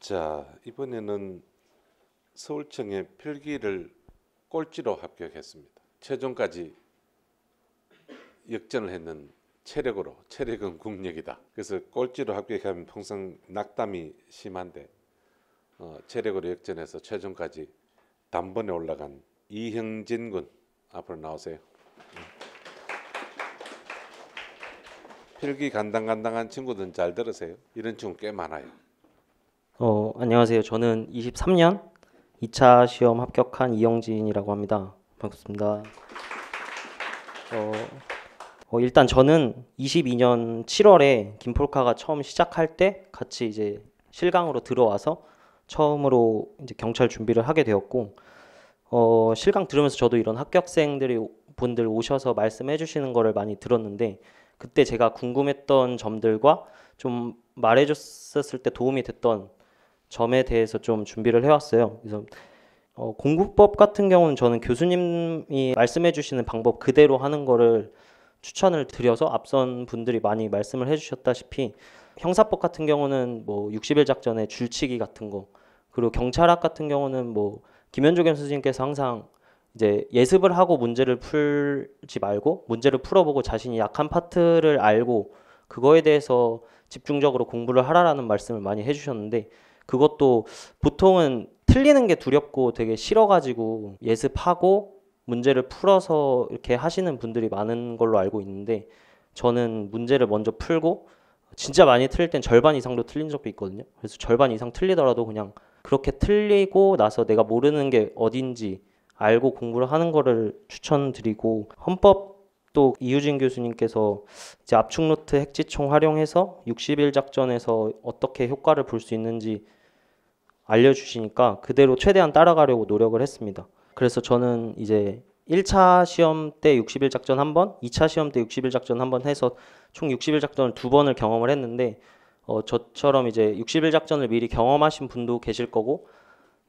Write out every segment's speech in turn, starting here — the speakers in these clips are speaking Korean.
자 이번에는 서울청의 필기를 꼴찌로 합격했습니다. 최종까지 역전을 했는 체력으로 체력은 국력이다. 그래서 꼴찌로 합격하면 평생 낙담이 심한데 어, 체력으로 역전해서 최종까지 단번에 올라간 이형진 군 앞으로 나오세요. 필기 간당간당한 친구들은 잘 들으세요. 이런 친구 꽤 많아요. 어, 안녕하세요. 저는 23년 2차 시험 합격한 이영진이라고 합니다. 반갑습니다. 어, 어, 일단 저는 22년 7월에 김폴카가 처음 시작할 때 같이 이제 실강으로 들어와서 처음으로 이제 경찰 준비를 하게 되었고, 어, 실강 들으면서 저도 이런 합격생들이 분들 오셔서 말씀해 주시는 거를 많이 들었는데, 그때 제가 궁금했던 점들과 좀 말해줬었을 때 도움이 됐던 점에 대해서 좀 준비를 해왔어요. 그래서 어, 공부법 같은 경우는 저는 교수님이 말씀해주시는 방법 그대로 하는 거를 추천을 드려서 앞선 분들이 많이 말씀을 해주셨다시피 형사법 같은 경우는 뭐 60일 작전의 줄치기 같은 거 그리고 경찰학 같은 경우는 뭐 김현조 교수님께서 항상 이제 예습을 하고 문제를 풀지 말고 문제를 풀어보고 자신이 약한 파트를 알고 그거에 대해서 집중적으로 공부를 하라라는 말씀을 많이 해주셨는데 그것도 보통은 틀리는 게 두렵고 되게 싫어가지고 예습하고 문제를 풀어서 이렇게 하시는 분들이 많은 걸로 알고 있는데 저는 문제를 먼저 풀고 진짜 많이 틀릴 땐 절반 이상도 틀린 적도 있거든요. 그래서 절반 이상 틀리더라도 그냥 그렇게 틀리고 나서 내가 모르는 게 어딘지 알고 공부를 하는 거를 추천드리고 헌법도 이유진 교수님께서 이제 압축노트 핵지총 활용해서 60일 작전에서 어떻게 효과를 볼 수 있는지 알려주시니까 그대로 최대한 따라가려고 노력을 했습니다. 그래서 저는 이제 1차 시험 때 60일 작전 한 번, 2차 시험 때 60일 작전 한 번 해서 총 60일 작전을 두 번을 경험을 했는데 어, 저처럼 이제 60일 작전을 미리 경험하신 분도 계실 거고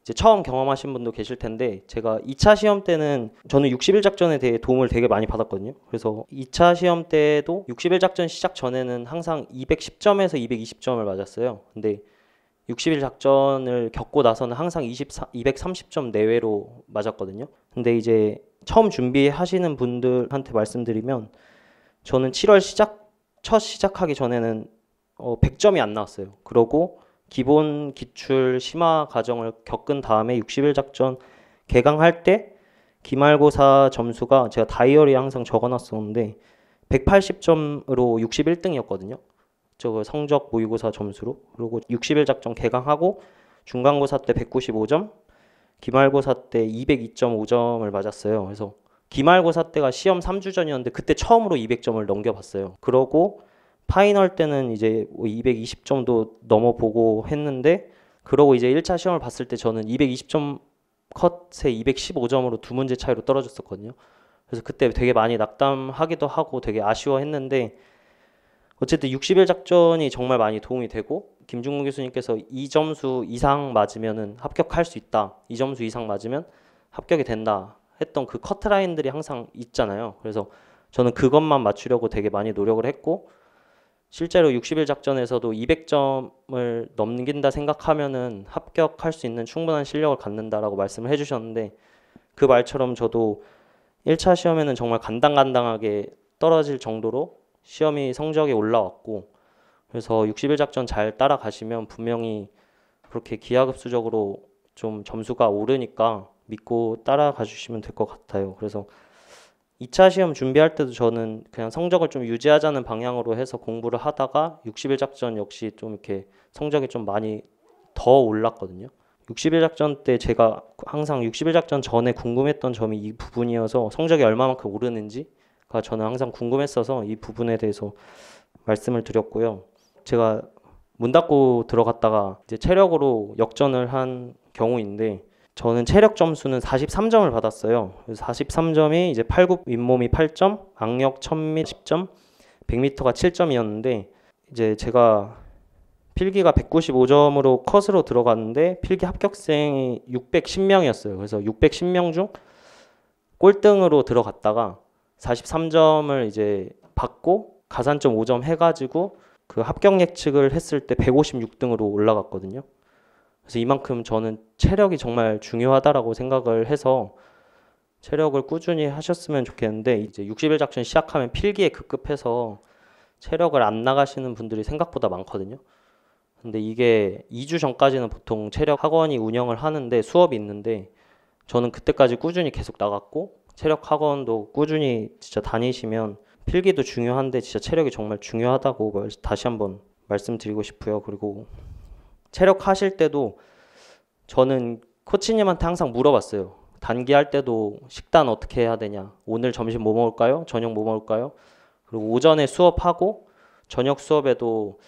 이제 처음 경험하신 분도 계실 텐데 제가 2차 시험 때는 저는 60일 작전에 대해 도움을 되게 많이 받았거든요. 그래서 2차 시험 때도 60일 작전 시작 전에는 항상 210점에서 220점을 맞았어요. 근데 60일 작전을 겪고 나서는 항상 24, 230점 내외로 맞았거든요. 근데 이제 처음 준비하시는 분들한테 말씀드리면 저는 7월 시작 첫 시작하기 전에는 어, 100점이 안 나왔어요. 그러고 기본 기출 심화 과정을 겪은 다음에 60일 작전 개강할 때 기말고사 점수가 제가 다이어리에 항상 적어놨었는데 180점으로 61등이었거든요. 저 성적 모의고사 점수로 그리고 60일 작전 개강하고 중간고사 때 195점, 기말고사 때 202.5점을 맞았어요. 그래서 기말고사 때가 시험 3주 전이었는데 그때 처음으로 200점을 넘겨봤어요. 그러고 파이널 때는 이제 220점도 뭐 넘어보고 했는데 그러고 이제 1차 시험을 봤을 때 저는 220점 컷에 215점으로 두 문제 차이로 떨어졌었거든요. 그래서 그때 되게 많이 낙담하기도 하고 되게 아쉬워했는데 어쨌든 60일 작전이 정말 많이 도움이 되고 김중무 교수님께서 이 점수 이상 맞으면은 합격할 수 있다. 이 점수 이상 맞으면 합격이 된다. 했던 그 커트라인들이 항상 있잖아요. 그래서 저는 그것만 맞추려고 되게 많이 노력을 했고 실제로 60일 작전에서도 200점을 넘긴다 생각하면은 합격할 수 있는 충분한 실력을 갖는다라고 말씀을 해주셨는데 그 말처럼 저도 1차 시험에는 정말 간당간당하게 떨어질 정도로 시험이 성적이 올라왔고 그래서 60일 작전 잘 따라가시면 분명히 그렇게 기하급수적으로 좀 점수가 오르니까 믿고 따라가 주시면 될 것 같아요. 그래서 2차 시험 준비할 때도 저는 그냥 성적을 좀 유지하자는 방향으로 해서 공부를 하다가 60일 작전 역시 좀 이렇게 성적이 좀 많이 더 올랐거든요. 60일 작전 때 제가 항상 60일 작전 전에 궁금했던 점이 이 부분이어서 성적이 얼마만큼 오르는지 가 아, 저는 항상 궁금했어서 이 부분에 대해서 말씀을 드렸고요. 제가 문 닫고 들어갔다가 이제 체력으로 역전을 한 경우인데 저는 체력 점수는 43점을 받았어요. 그래서 43점이 이제 팔굽 윗몸이 8점, 악력 1000m 10점, 100m가 7점이었는데 이제 제가 필기가 195점으로 컷으로 들어갔는데 필기 합격생이 610명이었어요. 그래서 610명 중 꼴등으로 들어갔다가 43점을 이제 받고 가산점 5점 해가지고 그 합격 예측을 했을 때 156등으로 올라갔거든요. 그래서 이만큼 저는 체력이 정말 중요하다라고 생각을 해서 체력을 꾸준히 하셨으면 좋겠는데 이제 60일 작전 시작하면 필기에 급급해서 체력을 안 나가시는 분들이 생각보다 많거든요. 근데 이게 2주 전까지는 보통 체력 학원이 운영을 하는데 수업이 있는데 저는 그때까지 꾸준히 계속 나갔고 체력 학원도 꾸준히 진짜 다니시면 필기도 중요한데 진짜 체력이 정말 중요하다고 다시 한번 말씀드리고 싶고요. 그리고 체력 하실 때도 저는 코치님한테 항상 물어봤어요. 단기 할 때도 식단 어떻게 해야 되냐? 오늘 점심 뭐 먹을까요? 저녁 뭐 먹을까요? 그리고 오전에 수업하고 저녁 수업에도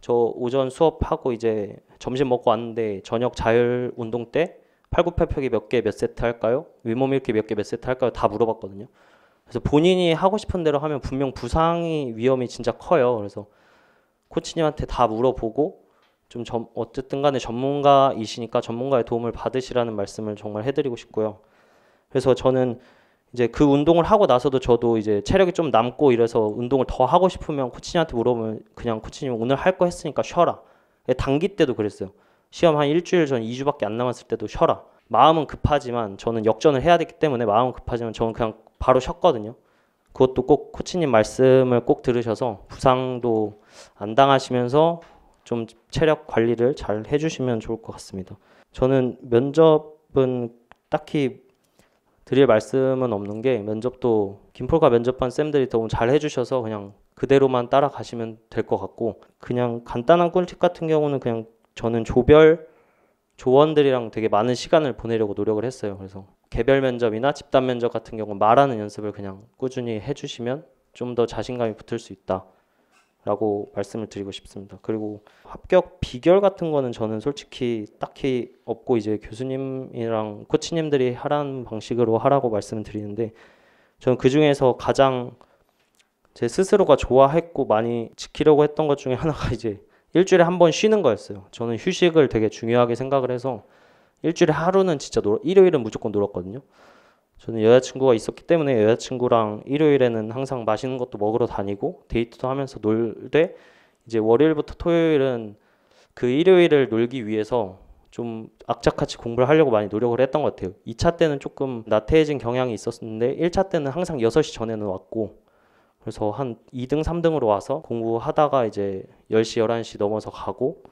저 오전 수업하고 이제 점심 먹고 왔는데 저녁 자율 운동 때 팔굽혀펴기 몇 개 몇 세트 할까요? 윗몸 일으키 기몇 개 몇 세트 할까요? 다 물어봤거든요. 그래서 본인이 하고 싶은 대로 하면 분명 부상이 위험이 진짜 커요. 그래서 코치님한테 다 물어보고 좀 점, 어쨌든 간에 전문가이시니까 전문가의 도움을 받으시라는 말씀을 정말 해드리고 싶고요. 그래서 저는 이제 그 운동을 하고 나서도 저도 이제 체력이 좀 남고 이래서 운동을 더 하고 싶으면 코치님한테 물어보면 그냥 코치님 오늘 할 거 했으니까 쉬어라. 예, 단기 때도 그랬어요. 시험 한 일주일 전 2주밖에 안 남았을 때도 쉬어라. 마음은 급하지만 저는 역전을 해야 되기 때문에 마음은 급하지만 저는 그냥 바로 쉬었거든요. 그것도 꼭 코치님 말씀을 꼭 들으셔서 부상도 안 당하시면서 좀 체력 관리를 잘 해주시면 좋을 것 같습니다. 저는 면접은 딱히 드릴 말씀은 없는 게 면접도 김포과 면접반 쌤들이 너무 잘 해주셔서 그냥 그대로만 따라가시면 될 것 같고 그냥 간단한 꿀팁 같은 경우는 그냥 저는 조별 조원들이랑 되게 많은 시간을 보내려고 노력을 했어요. 그래서 개별 면접이나 집단 면접 같은 경우 말하는 연습을 그냥 꾸준히 해주시면 좀 더 자신감이 붙을 수 있다. 라고 말씀을 드리고 싶습니다. 그리고 합격 비결 같은 거는 저는 솔직히 딱히 없고 이제 교수님이랑 코치님들이 하라는 방식으로 하라고 말씀을 드리는데 저는 그 중에서 가장 제 스스로가 좋아했고 많이 지키려고 했던 것 중에 하나가 이제 일주일에 한 번 쉬는 거였어요. 저는 휴식을 되게 중요하게 생각을 해서 일주일에 하루는 진짜 놀 일요일은 무조건 놀았거든요. 저는 여자친구가 있었기 때문에 여자친구랑 일요일에는 항상 맛있는 것도 먹으러 다니고 데이트도 하면서 놀되 이제 월요일부터 토요일은 그 일요일을 놀기 위해서 좀 악착같이 공부를 하려고 많이 노력을 했던 것 같아요. 2차 때는 조금 나태해진 경향이 있었는데 1차 때는 항상 6시 전에는 왔고 그래서 한 2등, 3등으로 와서 공부하다가 이제 10시, 11시 넘어서 가고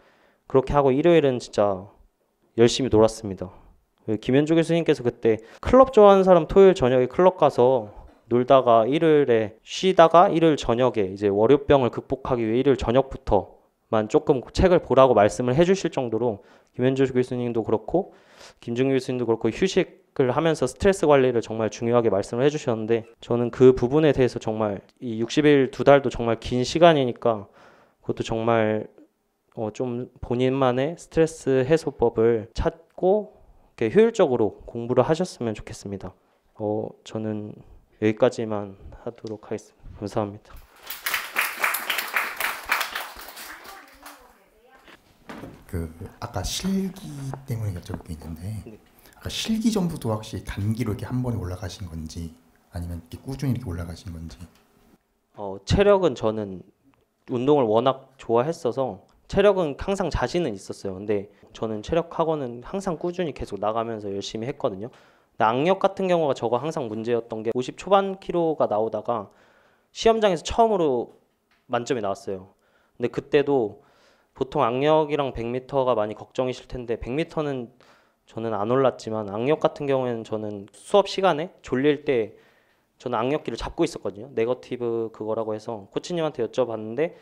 그렇게 하고 일요일은 진짜 열심히 놀았습니다. 그 김현주 교수님께서 그때 클럽 좋아하는 사람 토요일 저녁에 클럽 가서 놀다가 일요일에 쉬다가 일요일 저녁에 이제 월요병을 극복하기 위해 일요일 저녁부터만 조금 책을 보라고 말씀을 해주실 정도로 김현주 교수님도 그렇고 김중규 교수님도 그렇고 휴식 그걸 하면서 스트레스 관리를 정말 중요하게 말씀을 해주셨는데 저는 그 부분에 대해서 정말 이 60일 두 달도 정말 긴 시간이니까 그것도 정말 어좀 본인만의 스트레스 해소법을 찾고 이렇게 효율적으로 공부를 하셨으면 좋겠습니다. 어 저는 여기까지만 하도록 하겠습니다. 감사합니다. 그 아까 실기 때문에 여쭤볼 게 있는데 네. 그러니까 실기 전부도 확실히 단기로 이렇게 한 번에 올라가신 건지 아니면 이렇게 꾸준히 이렇게 올라가신 건지. 어, 체력은 저는 운동을 워낙 좋아했어서 체력은 항상 자신은 있었어요. 근데 저는 체력 학원은 항상 꾸준히 계속 나가면서 열심히 했거든요. 악력 같은 경우가 저거 항상 문제였던 게 50 초반 키로가 나오다가 시험장에서 처음으로 만점이 나왔어요. 근데 그때도 보통 악력이랑 100m가 많이 걱정이실 텐데 100m는 저는 안 올랐지만 악력 같은 경우에는 저는 수업 시간에 졸릴 때 저는 악력기를 잡고 있었거든요. 네거티브 그거라고 해서 코치님한테 여쭤봤는데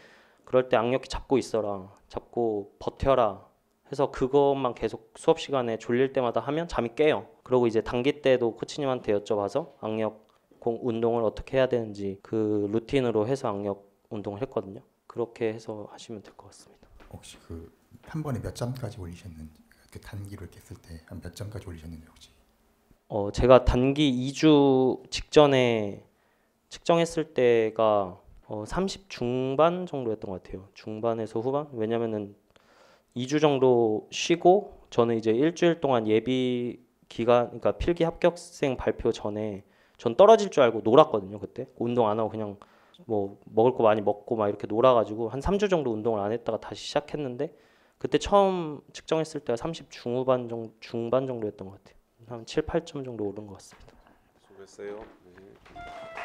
그럴 때 악력기 잡고 있어라. 잡고 버텨라. 해서 그것만 계속 수업 시간에 졸릴 때마다 하면 잠이 깨요. 그리고 이제 단기 때도 코치님한테 여쭤봐서 악력 공 운동을 어떻게 해야 되는지 그 루틴으로 해서 악력 운동을 했거든요. 그렇게 해서 하시면 될 것 같습니다. 혹시 그 한 번에 몇 점까지 올리셨는지? 그단기를깼을때한몇 점까지 올리셨는지 혹시? 어 제가 단기 2주 직전에 측정했을 때가 어, 30 중반 정도였던 것 같아요. 중반에서 후반? 왜냐면은 2주 정도 쉬고 저는 이제 일주일 동안 예비 기간 그러니까 필기 합격생 발표 전에 전 떨어질 줄 알고 놀았거든요 그때 운동 안 하고 그냥 뭐 먹을 거 많이 먹고 막 이렇게 놀아가지고 한 3주 정도 운동을 안 했다가 다시 시작했는데 그때 처음 측정했을 때가 30 중후반 정도, 중반 정도였던 것 같아요. 한 7, 8점 정도 오른 것 같습니다. 수고했어요. 네.